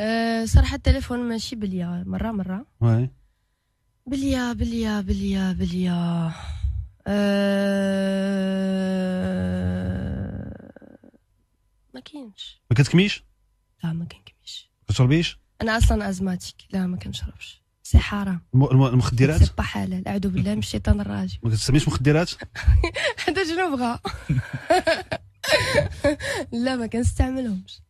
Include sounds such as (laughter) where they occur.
أه صراحه التليفون ماشي بليا مره مره وي بليا بليا بليا بليا أه... ما كاينش ما كتكميش لا ما كنكميش ما كتشربيش انا اصلا ازماتيك لا ما كنشربش سي حرام المخدرات سي با حلال اعوذ بالله من الشيطان الرجيم ما كتسميش مخدرات حتى (laughs) شنو بغا (laughs) لا ما كنستعملهمش